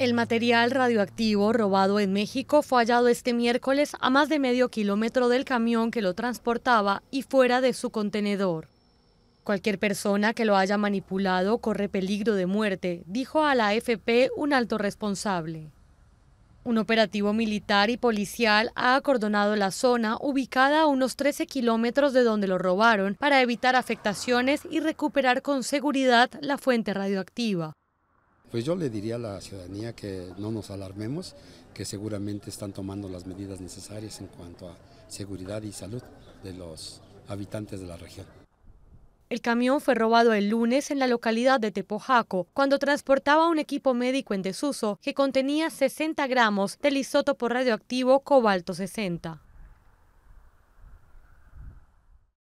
El material radioactivo robado en México fue hallado este miércoles a más de medio kilómetro del camión que lo transportaba y fuera de su contenedor. Cualquier persona que lo haya manipulado corre peligro de muerte, dijo a la AFP un alto responsable. Un operativo militar y policial ha acordonado la zona ubicada a unos 13 kilómetros de donde lo robaron para evitar afectaciones y recuperar con seguridad la fuente radioactiva. Pues yo le diría a la ciudadanía que no nos alarmemos, que seguramente están tomando las medidas necesarias en cuanto a seguridad y salud de los habitantes de la región. El camión fue robado el lunes en la localidad de Tepojaco, cuando transportaba un equipo médico en desuso que contenía 60 gramos del isótopo radioactivo cobalto 60.